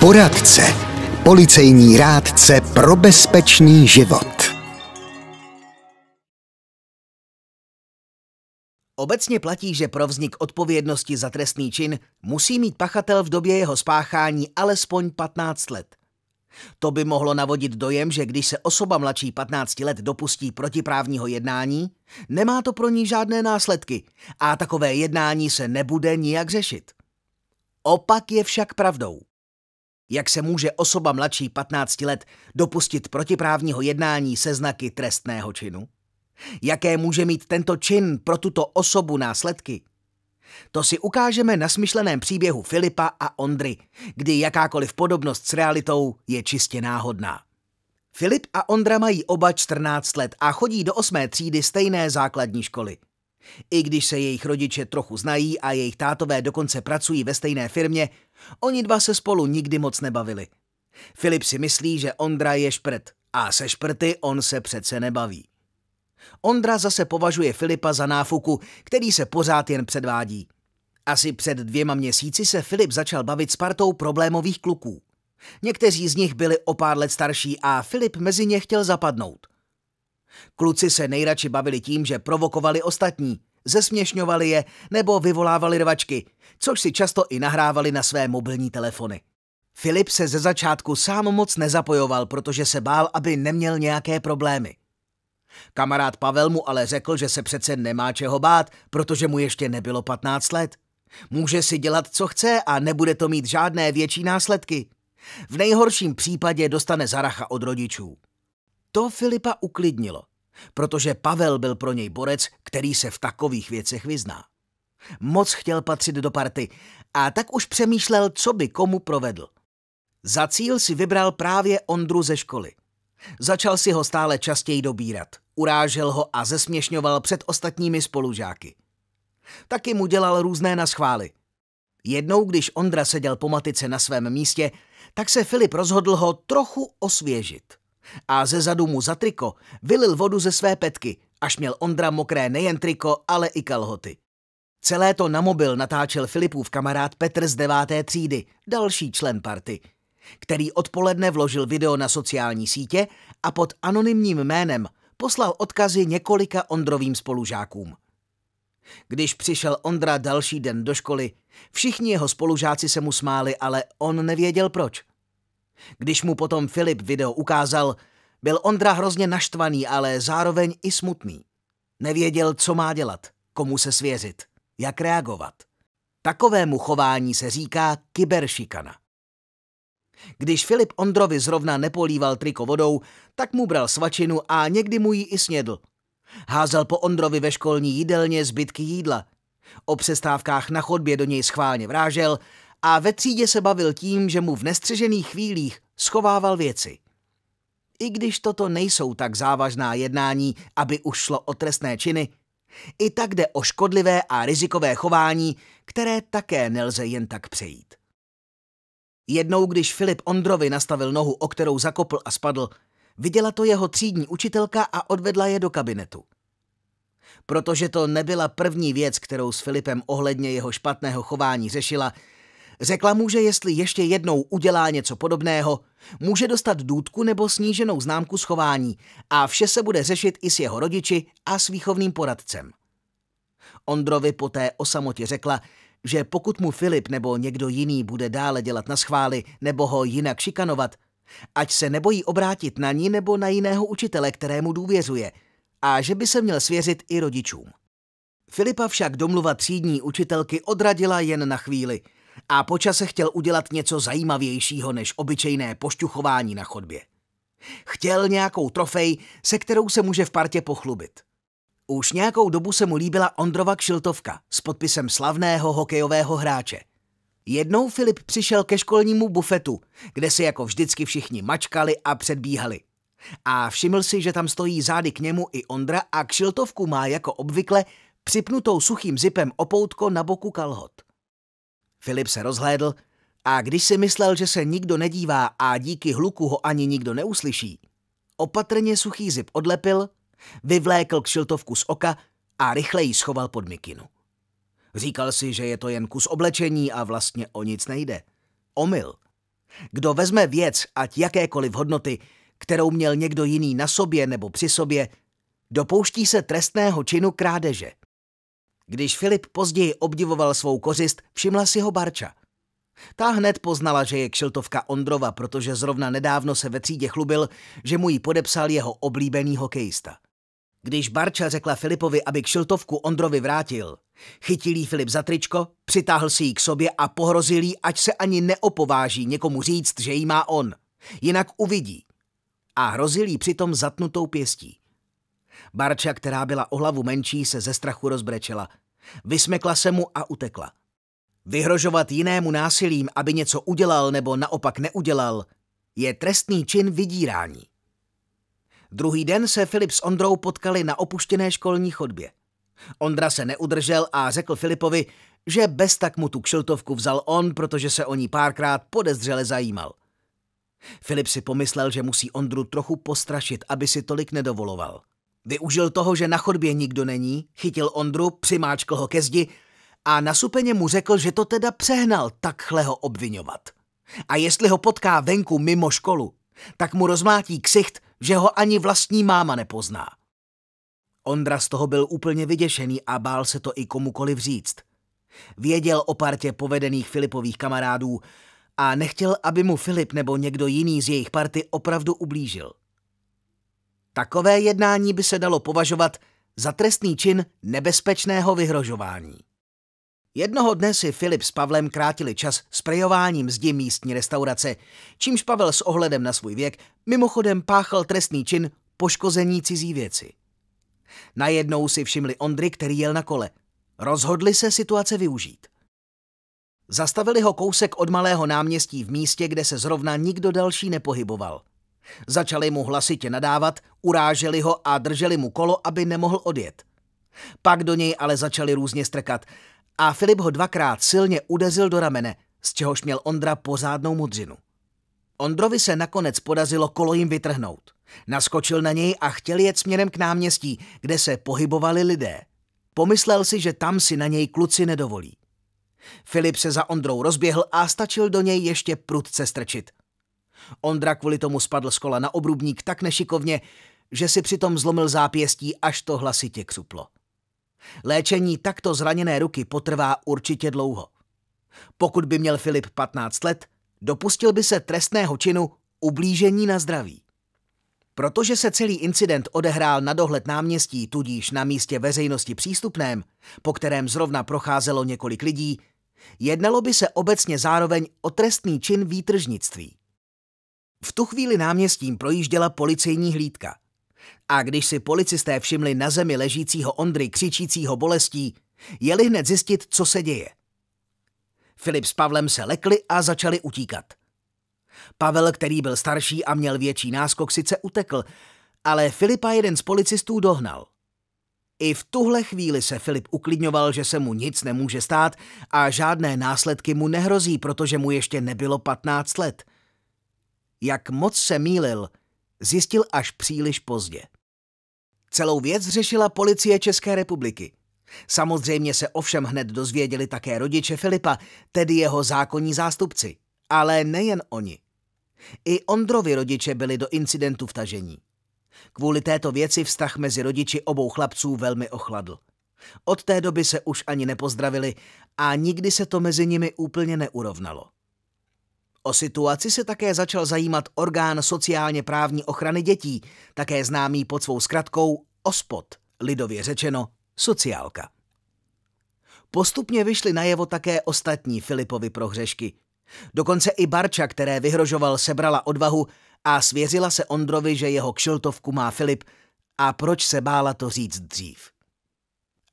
Poradce. Policejní rádce pro bezpečný život. Obecně platí, že pro vznik odpovědnosti za trestný čin musí mít pachatel v době jeho spáchání alespoň 15 let. To by mohlo navodit dojem, že když se osoba mladší 15 let dopustí protiprávního jednání, nemá to pro ní žádné následky a takové jednání se nebude nijak řešit. Opak je však pravdou. Jak se může osoba mladší 15 let dopustit protiprávního jednání se znaky trestného činu? Jaké může mít tento čin pro tuto osobu následky? To si ukážeme na smyšleném příběhu Filipa a Ondry, kdy jakákoliv podobnost s realitou je čistě náhodná. Filip a Ondra mají oba 14 let a chodí do 8. třídy stejné základní školy. I když se jejich rodiče trochu znají a jejich tátové dokonce pracují ve stejné firmě, oni dva se spolu nikdy moc nebavili. Filip si myslí, že Ondra je šprt a se šprty on se přece nebaví. Ondra zase považuje Filipa za náfuku, který se pořád jen předvádí. Asi před dvěma měsíci se Filip začal bavit s partou problémových kluků. Někteří z nich byli o pár let starší a Filip mezi ně chtěl zapadnout. Kluci se nejradši bavili tím, že provokovali ostatní, zesměšňovali je nebo vyvolávali rvačky, což si často i nahrávali na své mobilní telefony. Filip se ze začátku sám moc nezapojoval, protože se bál, aby neměl nějaké problémy. Kamarád Pavel mu ale řekl, že se přece nemá čeho bát, protože mu ještě nebylo 15 let. Může si dělat, co chce a nebude to mít žádné větší následky. V nejhorším případě dostane zaracha od rodičů. To Filipa uklidnilo, protože Pavel byl pro něj borec, který se v takových věcech vyzná. Moc chtěl patřit do party a tak už přemýšlel, co by komu provedl. Za cíl si vybral právě Ondru ze školy. Začal si ho stále častěji dobírat – urážel ho a zesměšňoval před ostatními spolužáky. Taky mu dělal různé naschvály. Jednou, když Ondra seděl po matice na svém místě, tak se Filip rozhodl ho trochu osvěžit. A ze zadu mu za triko vylil vodu ze své petky, až měl Ondra mokré nejen triko, ale i kalhoty. Celé to na mobil natáčel Filipův kamarád Petr z deváté třídy, další člen party, který odpoledne vložil video na sociální sítě a pod anonymním jménem poslal odkazy několika Ondrovým spolužákům. Když přišel Ondra další den do školy, všichni jeho spolužáci se mu smáli, ale on nevěděl proč. Když mu potom Filip video ukázal, byl Ondra hrozně naštvaný, ale zároveň i smutný. Nevěděl, co má dělat, komu se svěřit, jak reagovat. Takovému chování se říká kyberšikana. Když Filip Ondrovi zrovna nepolíval triko vodou, tak mu bral svačinu a někdy mu ji i snědl. Házel po Ondrovi ve školní jídelně zbytky jídla. O přestávkách na chodbě do něj schválně vrážel a ve třídě se bavil tím, že mu v nestřežených chvílích schovával věci. I když toto nejsou tak závažná jednání, aby už šlo o trestné činy, i tak jde o škodlivé a rizikové chování, které také nelze jen tak přejít. Jednou, když Filip Ondrovi nastavil nohu, o kterou zakopl a spadl, viděla to jeho třídní učitelka a odvedla je do kabinetu. Protože to nebyla první věc, kterou s Filipem ohledně jeho špatného chování řešila, řekla mu, že jestli ještě jednou udělá něco podobného, může dostat důdku nebo sníženou známku schování a vše se bude řešit i s jeho rodiči a s výchovným poradcem. Ondrovi poté o samotě řekla, že pokud mu Filip nebo někdo jiný bude dále dělat na schvály nebo ho jinak šikanovat, ať se nebojí obrátit na ní nebo na jiného učitele, kterému důvěřuje, a že by se měl svěřit i rodičům. Filipa však domluva třídní učitelky odradila jen na chvíli a počase chtěl udělat něco zajímavějšího než obyčejné pošťuchování na chodbě. Chtěl nějakou trofej, se kterou se může v partě pochlubit. Už nějakou dobu se mu líbila Ondrova kšiltovka s podpisem slavného hokejového hráče. Jednou Filip přišel ke školnímu bufetu, kde si jako vždycky všichni mačkali a předbíhali. A všiml si, že tam stojí zády k němu i Ondra a kšiltovku má jako obvykle připnutou suchým zipem opoutko na boku kalhot. Filip se rozhlédl a když si myslel, že se nikdo nedívá a díky hluku ho ani nikdo neuslyší, opatrně suchý zip odlepil Vyvlékl kšiltovku z oka a rychle ji schoval pod mikinu. Říkal si, že je to jen kus oblečení a vlastně o nic nejde. Omyl. Kdo vezme věc, ať jakékoliv hodnoty, kterou měl někdo jiný na sobě nebo při sobě, dopouští se trestného činu krádeže. Když Filip později obdivoval svou kořist, všimla si ho Barča. Ta hned poznala, že je kšiltovka Ondrova, protože zrovna nedávno se ve třídě chlubil, že mu ji podepsal jeho oblíbený hokejista. Když Barča řekla Filipovi, aby kšiltovku Ondrovi vrátil, chytil jí Filip za tričko, přitáhl si ji k sobě a pohrozil jí, ať se ani neopováží někomu říct, že jí má on. Jinak uvidí. A hrozil jí přitom zatnutou pěstí. Barča, která byla o hlavu menší, se ze strachu rozbrečela. Vysmekla se mu a utekla. Vyhrožovat jinému násilím, aby něco udělal nebo naopak neudělal, je trestný čin vydírání. Druhý den se Filip s Ondrou potkali na opuštěné školní chodbě. Ondra se neudržel a řekl Filipovi, že bez tak mu tu kšiltovku vzal on, protože se o ní párkrát podezřele zajímal. Filip si pomyslel, že musí Ondru trochu postrašit, aby si tolik nedovoloval. Využil toho, že na chodbě nikdo není, chytil Ondru, přimáčkl ho ke zdi a nasupeně mu řekl, že to teda přehnal takhle ho obvinovat. A jestli ho potká venku mimo školu, tak mu rozmátí ksicht že ho ani vlastní máma nepozná. Ondra z toho byl úplně vyděšený a bál se to i komukoliv říct. Věděl o partě povedených Filipových kamarádů a nechtěl, aby mu Filip nebo někdo jiný z jejich party opravdu ublížil. Takové jednání by se dalo považovat za trestný čin nebezpečného vyhrožování. Jednoho dne si Filip s Pavlem krátili čas sprejováním zdi místní restaurace, čímž Pavel s ohledem na svůj věk mimochodem páchal trestný čin poškození cizí věci. Najednou si všimli Ondry, který jel na kole. Rozhodli se situace využít. Zastavili ho kousek od malého náměstí v místě, kde se zrovna nikdo další nepohyboval. Začali mu hlasitě nadávat, uráželi ho a drželi mu kolo, aby nemohl odjet. Pak do něj ale začali různě strkat – a Filip ho dvakrát silně udezil do ramene, z čehož měl Ondra pořádnou mudřinu. Ondrovi se nakonec podařilo kolo jim vytrhnout. Naskočil na něj a chtěl jet směrem k náměstí, kde se pohybovali lidé. Pomyslel si, že tam si na něj kluci nedovolí. Filip se za Ondrou rozběhl a stačil do něj ještě prudce strčit. Ondra kvůli tomu spadl z kola na obrubník tak nešikovně, že si přitom zlomil zápěstí, až to hlasitě křuplo. Léčení takto zraněné ruky potrvá určitě dlouho. Pokud by měl Filip 15 let, dopustil by se trestného činu ublížení na zdraví. Protože se celý incident odehrál na dohled náměstí, tudíž na místě veřejnosti přístupném, po kterém zrovna procházelo několik lidí, jednalo by se obecně zároveň o trestný čin výtržnictví. V tu chvíli náměstím projížděla policejní hlídka – a když si policisté všimli na zemi ležícího Ondry křičícího bolestí, jeli hned zjistit, co se děje. Filip s Pavlem se lekli a začali utíkat. Pavel, který byl starší a měl větší náskok, sice utekl, ale Filipa jeden z policistů dohnal. I v tuhle chvíli se Filip uklidňoval, že se mu nic nemůže stát a žádné následky mu nehrozí, protože mu ještě nebylo 15 let. Jak moc se mýlil – zjistil až příliš pozdě. Celou věc řešila policie České republiky. Samozřejmě se ovšem hned dozvěděli také rodiče Filipa, tedy jeho zákonní zástupci. Ale nejen oni. I Ondrovi rodiče byli do incidentu vtažení. Kvůli této věci vztah mezi rodiči obou chlapců velmi ochladl. Od té doby se už ani nepozdravili a nikdy se to mezi nimi úplně neurovnalo. O situaci se také začal zajímat orgán sociálně právní ochrany dětí, také známý pod svou zkratkou OSPOD, lidově řečeno sociálka. Postupně vyšly najevo také ostatní Filipovi prohřešky. Dokonce i Barča, které vyhrožoval, sebrala odvahu a svěřila se Ondrovi, že jeho kšiltovku má Filip a proč se bála to říct dřív.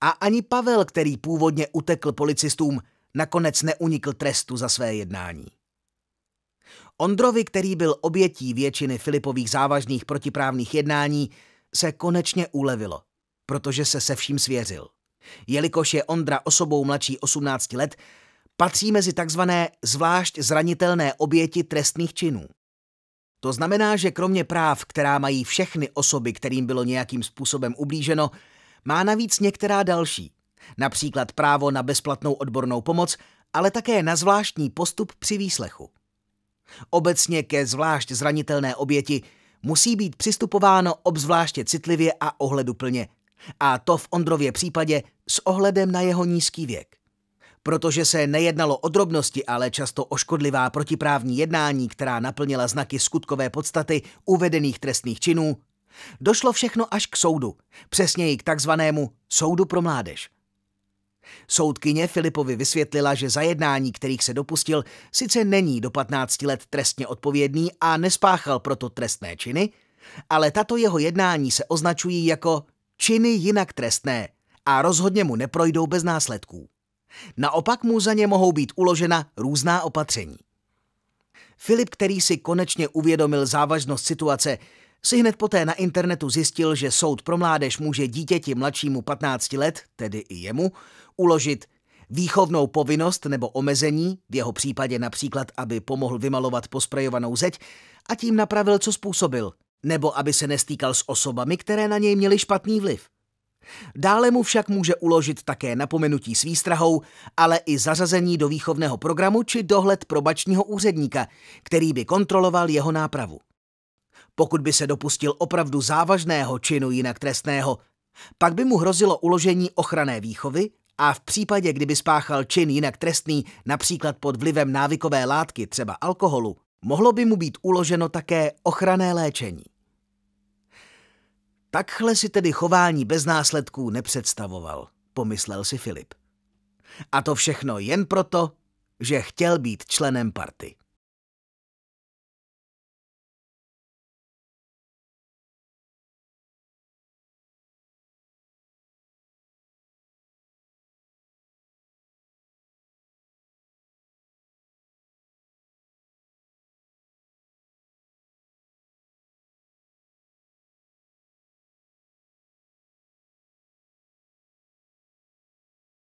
A ani Pavel, který původně utekl policistům, nakonec neunikl trestu za své jednání. Ondrovi, který byl obětí většiny Filipových závažných protiprávných jednání, se konečně ulevilo, protože se se vším svěřil. Jelikož je Ondra osobou mladší 18 let, patří mezi takzvané zvlášť zranitelné oběti trestných činů. To znamená, že kromě práv, která mají všechny osoby, kterým bylo nějakým způsobem ublíženo, má navíc některá další, například právo na bezplatnou odbornou pomoc, ale také na zvláštní postup při výslechu. Obecně ke zvlášť zranitelné oběti musí být přistupováno obzvláště citlivě a ohleduplně. A to v Ondrově případě s ohledem na jeho nízký věk. Protože se nejednalo o drobnosti, ale často o škodlivá protiprávní jednání, která naplnila znaky skutkové podstaty uvedených trestných činů, došlo všechno až k soudu, přesněji k takzvanému soudu pro mládež. Soudkyně Filipovi vysvětlila, že za jednání, kterých se dopustil, sice není do 15 let trestně odpovědný a nespáchal proto trestné činy, ale tato jeho jednání se označují jako činy jinak trestné a rozhodně mu neprojdou bez následků. Naopak mu za ně mohou být uložena různá opatření. Filip, který si konečně uvědomil závažnost situace, si hned poté na internetu zjistil, že soud pro mládež může dítěti mladšímu 15 let, tedy i jemu, uložit výchovnou povinnost nebo omezení, v jeho případě například, aby pomohl vymalovat posprejovanou zeď a tím napravil, co způsobil, nebo aby se nestýkal s osobami, které na něj měly špatný vliv. Dále mu však může uložit také napomenutí s výstrahou, ale i zařazení do výchovného programu či dohled probačního úředníka, který by kontroloval jeho nápravu. Pokud by se dopustil opravdu závažného činu jinak trestného, pak by mu hrozilo uložení ochranné výchovy a v případě, kdyby spáchal čin jinak trestný, například pod vlivem návykové látky, třeba alkoholu, mohlo by mu být uloženo také ochranné léčení. Takhle si tedy chování bez následků nepředstavoval, pomyslel si Filip. A to všechno jen proto, že chtěl být členem party.